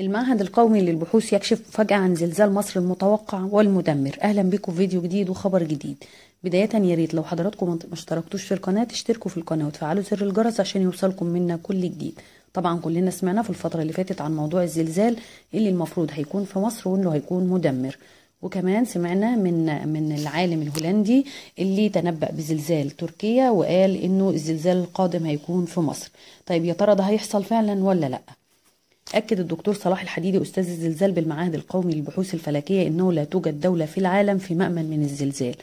المعهد القومي للبحوث يكشف فجأة عن زلزال مصر المتوقع والمدمر أهلا بكم في فيديو جديد وخبر جديد بداية يا ريت لو حضراتكم ما اشتركتوش في القناة تشتركوا في القناة وتفعلوا زر الجرس عشان يوصلكم منا كل جديد طبعا كلنا سمعنا في الفترة اللي فاتت عن موضوع الزلزال اللي المفروض هيكون في مصر وانه هيكون مدمر وكمان سمعنا من من العالم الهولندي اللي تنبأ بزلزال تركيا وقال انه الزلزال القادم هيكون في مصر طيب يا ترى ده هيحصل فعلا ولا لا أكد الدكتور صلاح الحديدي أستاذ الزلزال بالمعاهد القومي للبحوث الفلكية أنه لا توجد دولة في العالم في مأمن من الزلزال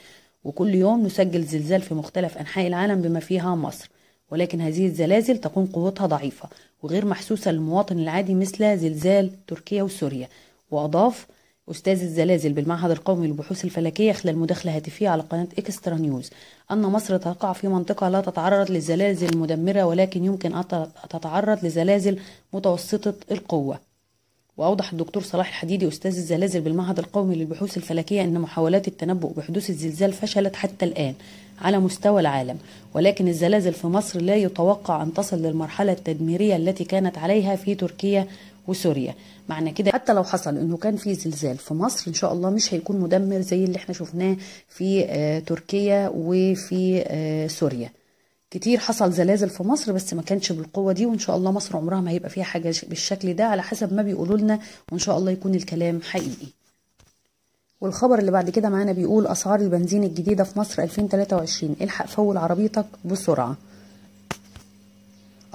وكل يوم نسجل زلزال في مختلف أنحاء العالم بما فيها مصر ولكن هذه الزلازل تكون قوتها ضعيفة وغير محسوسة للمواطن العادي مثل زلزال تركيا وسوريا وأضاف أستاذ الزلازل بالمعهد القومي للبحوث الفلكية خلال مداخلة هاتفية على قناة إكسترا نيوز أن مصر تقع في منطقة لا تتعرض للزلازل المدمرة ولكن يمكن أن تتعرض لزلازل متوسطة القوة وأوضح الدكتور صلاح الحديدي أستاذ الزلازل بالمعهد القومي للبحوث الفلكية أن محاولات التنبؤ بحدوث الزلزال فشلت حتى الآن على مستوى العالم ولكن الزلازل في مصر لا يتوقع أن تصل للمرحلة التدميرية التي كانت عليها في تركيا وسوريا معنى كده حتى لو حصل انه كان في زلزال في مصر ان شاء الله مش هيكون مدمر زي اللي احنا شفناه في آه، تركيا وفي آه، سوريا كتير حصل زلازل في مصر بس ما كانش بالقوه دي وان شاء الله مصر عمرها ما هيبقى فيها حاجه بالشكل ده على حسب ما بيقولوا لنا وان شاء الله يكون الكلام حقيقي والخبر اللي بعد كده معانا بيقول اسعار البنزين الجديده في مصر 2023 الحق فول عربيتك بسرعه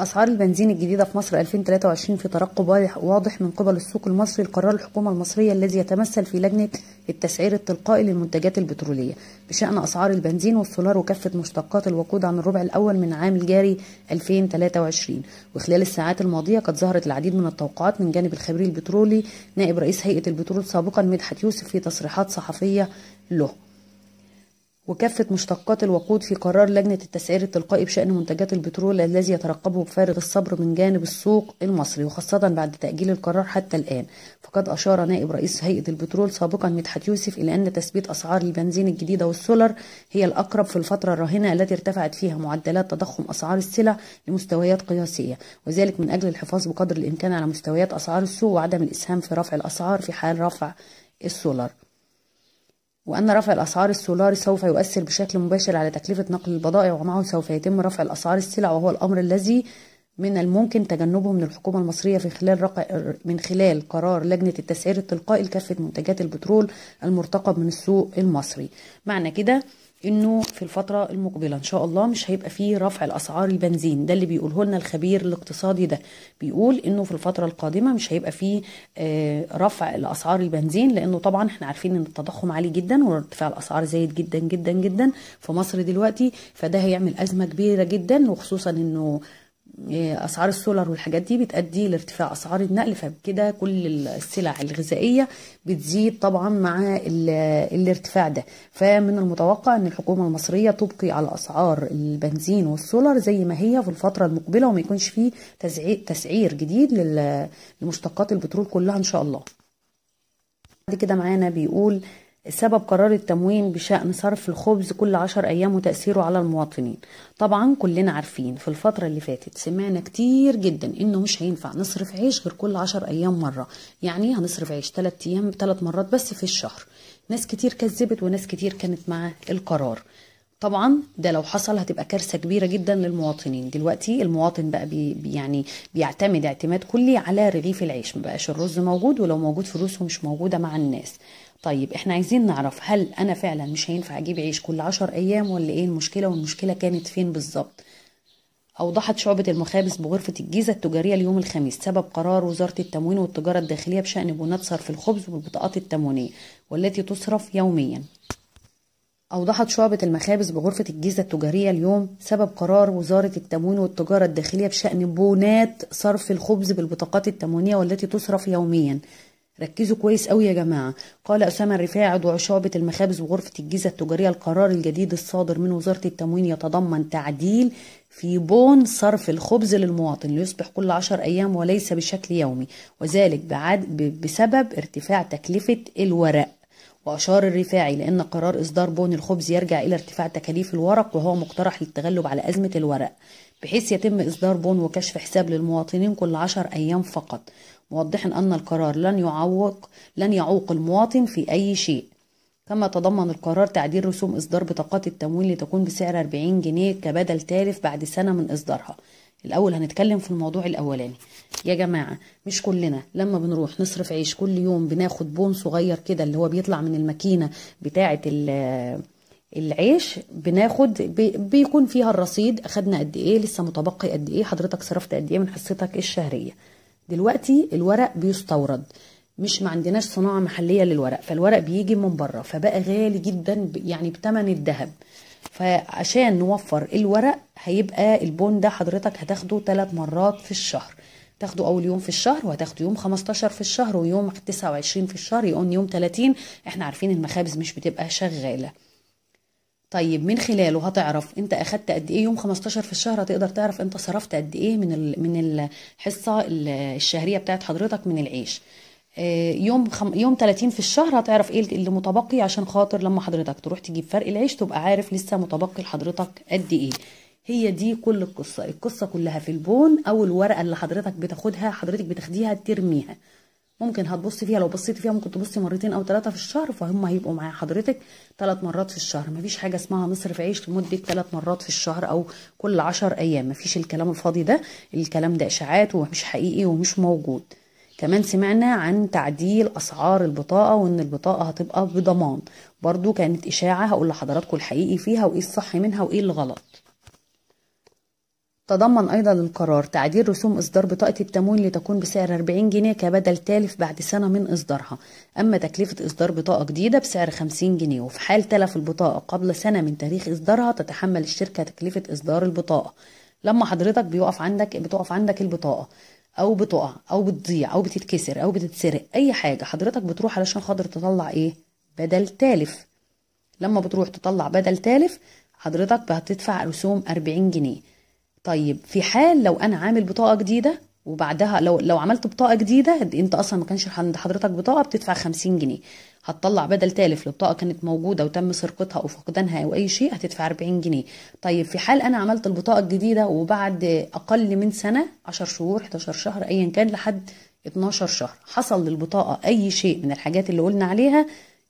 أسعار البنزين الجديدة في مصر 2023 في ترقب واضح من قبل السوق المصري لقرار الحكومة المصرية الذي يتمثل في لجنة التسعير التلقائي للمنتجات البترولية بشأن أسعار البنزين والسولار وكافة مشتقات الوقود عن الربع الأول من عام الجاري 2023 وخلال الساعات الماضية قد ظهرت العديد من التوقعات من جانب الخبير البترولي نائب رئيس هيئة البترول سابقا مدحت يوسف في تصريحات صحفية له وكافة مشتقات الوقود في قرار لجنة التسعير التلقائي بشأن منتجات البترول الذي يترقبه بفارغ الصبر من جانب السوق المصري وخاصة بعد تأجيل القرار حتى الآن فقد أشار نائب رئيس هيئة البترول سابقا مدحت يوسف إلى أن تثبيت أسعار البنزين الجديدة والسولر هي الأقرب في الفترة الراهنة التي ارتفعت فيها معدلات تضخم أسعار السلع لمستويات قياسية وذلك من أجل الحفاظ بقدر الإمكان على مستويات أسعار السوق وعدم الإسهام في رفع الأسعار في حال رفع السولر وأن رفع الأسعار السولاري سوف يؤثر بشكل مباشر على تكلفة نقل البضائع ومعه سوف يتم رفع الأسعار السلع وهو الأمر الذي من الممكن تجنبه من الحكومة المصرية في خلال رق... من خلال قرار لجنة التسعير التلقائي لكافة منتجات البترول المرتقب من السوق المصري معنى كده انه في الفترة المقبلة ان شاء الله مش هيبقى فيه رفع الاسعار البنزين ده اللي بيقوله لنا الخبير الاقتصادي ده بيقول انه في الفترة القادمة مش هيبقى فيه آه، رفع الاسعار البنزين لانه طبعا احنا عارفين ان التضخم عالي جدا وارتفاع الاسعار زايد جدا جدا جدا في مصر دلوقتي فده هيعمل ازمة كبيرة جدا وخصوصا انه آه، اسعار السولر والحاجات دي بتؤدي لارتفاع اسعار النقل فبكده كل السلع الغذائيه بتزيد طبعا مع الارتفاع ده فمن المتوقع ان الحكومه المصريه تبقي على اسعار البنزين والسولر زي ما هي في الفتره المقبله وما يكونش في تسعير جديد لمشتقات البترول كلها ان شاء الله بعد كده معانا بيقول سبب قرار التموين بشأن صرف الخبز كل عشر أيام وتأثيره على المواطنين طبعا كلنا عارفين في الفترة اللي فاتت سمعنا كتير جدا إنه مش هينفع نصرف عيش غير كل عشر أيام مرة يعني إيه هنصرف عيش تلات أيام تلات مرات بس في الشهر ناس كتير كذبت وناس كتير كانت مع القرار طبعا ده لو حصل هتبقى كارثه كبيره جدا للمواطنين دلوقتي المواطن بقى بي يعني بيعتمد اعتماد كلي على رغيف العيش مبقاش الرز موجود ولو موجود فلوسه مش موجوده مع الناس طيب احنا عايزين نعرف هل انا فعلا مش هينفع اجيب عيش كل عشر ايام ولا ايه المشكله والمشكله كانت فين بالظبط أوضحت شعبة المخابز بغرفة الجيزة التجارية اليوم الخميس سبب قرار وزارة التموين والتجارة الداخلية بشأن بونات صرف الخبز والبطاقات التموينية والتي تصرف يوميا أوضحت شعبة المخابز بغرفة الجيزة التجارية اليوم سبب قرار وزارة التموين والتجارة الداخلية بشأن بونات صرف الخبز بالبطاقات التموينية والتي تصرف يوميا ركزوا كويس قوي يا جماعة قال أسامة الرفاعي عضو شعبة المخابز وغرفة الجيزة التجارية القرار الجديد الصادر من وزارة التموين يتضمن تعديل في بون صرف الخبز للمواطن ليصبح كل عشر أيام وليس بشكل يومي وذلك بعد بسبب ارتفاع تكلفة الورق وأشار الرفاعي لأن قرار إصدار بون الخبز يرجع إلى ارتفاع تكاليف الورق وهو مقترح للتغلب على أزمة الورق بحيث يتم إصدار بون وكشف حساب للمواطنين كل عشر أيام فقط موضحا أن القرار لن يعوق لن يعوق المواطن في أي شيء كما تضمن القرار تعديل رسوم إصدار بطاقات التموين لتكون بسعر 40 جنيه كبدل تالف بعد سنة من إصدارها الأول هنتكلم في الموضوع الأولاني يا جماعة مش كلنا لما بنروح نصرف عيش كل يوم بناخد بون صغير كده اللي هو بيطلع من الماكينة بتاعة العيش بناخد بيكون فيها الرصيد أخدنا قد إيه لسه متبقي قد إيه حضرتك صرفت قد إيه من حصتك الشهرية دلوقتي الورق بيستورد مش ما عندناش صناعه محليه للورق فالورق بيجي من بره فبقى غالي جدا يعني بتمن الذهب فعشان نوفر الورق هيبقى البون ده حضرتك هتاخده ثلاث مرات في الشهر تاخده اول يوم في الشهر وهتاخده يوم 15 في الشهر ويوم 29 في الشهر يقوم يوم 30 احنا عارفين المخابز مش بتبقى شغاله طيب من خلاله هتعرف انت اخدت قد ايه يوم 15 في الشهر هتقدر تعرف انت صرفت قد ايه من من الحصه الشهريه بتاعت حضرتك من العيش آه، يوم خم... يوم 30 في الشهر هتعرف ايه اللي متبقي عشان خاطر لما حضرتك تروح تجيب فرق العيش تبقى عارف لسه متبقي لحضرتك قد ايه هي دي كل القصه القصه كلها في البون او الورقه اللي حضرتك بتاخدها حضرتك بتاخديها ترميها ممكن هتبصي فيها لو بصيتي فيها ممكن تبصي مرتين او ثلاثه في الشهر فهم هيبقوا معايا حضرتك ثلاث مرات في الشهر مفيش حاجه اسمها نصرف عيش لمده ثلاث مرات في الشهر او كل 10 ايام مفيش الكلام الفاضي ده الكلام ده اشاعات ومش حقيقي ومش موجود كمان سمعنا عن تعديل اسعار البطاقه وان البطاقه هتبقى بضمان برضو كانت اشاعه هقول لحضراتكم الحقيقي فيها وايه الصح منها وايه الغلط تضمن أيضا القرار تعديل رسوم إصدار بطاقة التموين لتكون بسعر 40 جنيه كبدل تالف بعد سنة من إصدارها أما تكلفة إصدار بطاقة جديدة بسعر 50 جنيه وفي حال تلف البطاقة قبل سنة من تاريخ إصدارها تتحمل الشركة تكلفة إصدار البطاقة لما حضرتك بيقف عندك بتقف عندك البطاقة أو بتقع أو بتضيع أو بتتكسر أو بتتسرق أي حاجة حضرتك بتروح علشان خاطر تطلع إيه بدل تالف لما بتروح تطلع بدل تالف حضرتك هتدفع رسوم 40 جنيه طيب في حال لو انا عامل بطاقه جديده وبعدها لو لو عملت بطاقه جديده انت اصلا ما كانش عند حضرتك بطاقه بتدفع 50 جنيه هتطلع بدل تالف لبطاقه كانت موجوده وتم سرقتها او فقدانها او اي شيء هتدفع 40 جنيه طيب في حال انا عملت البطاقه الجديده وبعد اقل من سنه 10 شهور 11 شهر ايا كان لحد 12 شهر حصل للبطاقه اي شيء من الحاجات اللي قلنا عليها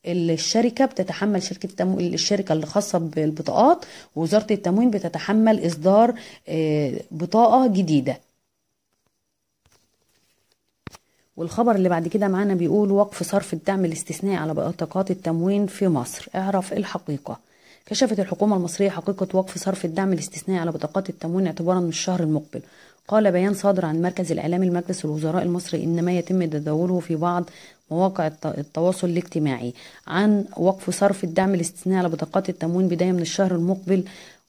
الشركة بتتحمل شركة التمويل الشركة اللي خاصة بالبطاقات ووزارة التموين بتتحمل إصدار آه، بطاقة جديدة والخبر اللي بعد كده معانا بيقول وقف صرف الدعم الاستثنائي على بطاقات التموين في مصر اعرف إيه الحقيقة كشفت الحكومة المصرية حقيقة وقف صرف الدعم الاستثنائي على بطاقات التموين اعتبارا من الشهر المقبل قال بيان صادر عن مركز الإعلام المجلس الوزراء المصري إن ما يتم تداوله في بعض مواقع التواصل الاجتماعي عن وقف صرف الدعم الاستثنائي على بطاقات التموين بداية من الشهر المقبل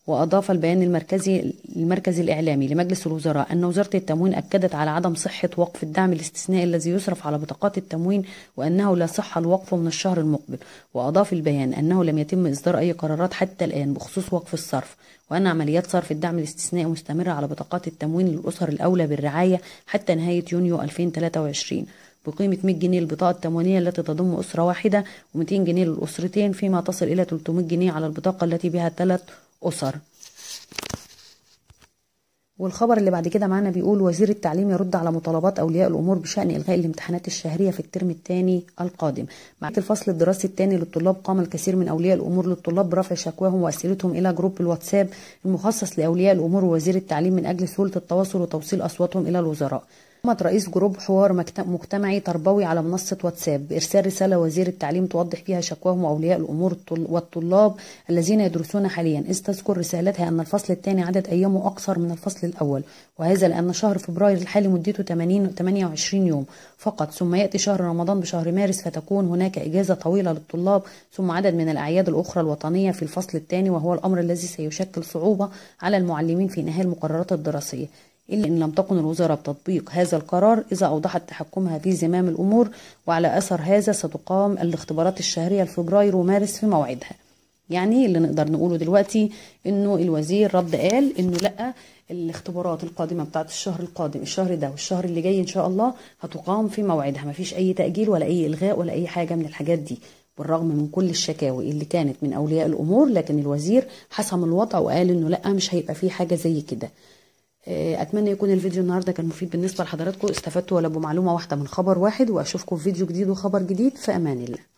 وأضاف البيان المركزي المركز الإعلامي لمجلس الوزراء أن وزارة التموين أكدت على عدم صحة وقف الدعم الاستثنائي الذي يصرف على بطاقات التموين وأنه لا صح الوقف من الشهر المقبل وأضاف البيان أنه لم يتم إصدار أي قرارات حتى الآن بخصوص وقف الصرف وأن عمليات صرف الدعم الاستثنائي مستمرة على بطاقات التموين للأسر الأولى بالرعاية حتى نهاية يونيو 2023 بقيمة 100 جنيه البطاقة التموينية التي تضم أسرة واحدة و200 جنيه للأسرتين فيما تصل إلى 300 جنيه على البطاقة التي بها ثلاث أسر والخبر اللي بعد كده معانا بيقول وزير التعليم يرد على مطالبات اولياء الامور بشان الغاء الامتحانات الشهريه في الترم الثاني القادم. مع الفصل الدراسي الثاني للطلاب قام الكثير من اولياء الامور للطلاب برفع شكواهم واسئلتهم الى جروب الواتساب المخصص لاولياء الامور ووزير التعليم من اجل سهوله التواصل وتوصيل اصواتهم الى الوزراء. قامت رئيس جروب حوار مجتمعي تربوي على منصة واتساب بإرسال رسالة وزير التعليم توضح فيها شكواهم وأولياء الأمور والطلاب الذين يدرسون حاليا إذ تذكر رسالتها أن الفصل الثاني عدد أيامه أقصر من الفصل الأول وهذا لأن شهر فبراير الحالي مدته 80 28 يوم فقط ثم يأتي شهر رمضان بشهر مارس فتكون هناك إجازة طويلة للطلاب ثم عدد من الأعياد الأخرى الوطنية في الفصل الثاني وهو الأمر الذي سيشكل صعوبة على المعلمين في إنهاء المقررات الدراسية إلا إن لم تكن الوزارة بتطبيق هذا القرار إذا أوضحت تحكمها في زمام الأمور وعلى أثر هذا ستقام الاختبارات الشهرية لفبراير ومارس في موعدها يعني اللي نقدر نقوله دلوقتي إنه الوزير رد قال إنه لأ الاختبارات القادمة بتاعت الشهر القادم الشهر ده والشهر اللي جاي إن شاء الله هتقام في موعدها مفيش أي تأجيل ولا أي إلغاء ولا أي حاجة من الحاجات دي بالرغم من كل الشكاوي اللي كانت من أولياء الأمور لكن الوزير حسم الوضع وقال إنه لأ مش هيبقى في حاجة زي كده آه، اتمنى يكون الفيديو النهارده كان مفيد بالنسبه لحضراتكم استفدتوا ولا بمعلومه واحده من خبر واحد واشوفكم في فيديو جديد وخبر جديد في امان الله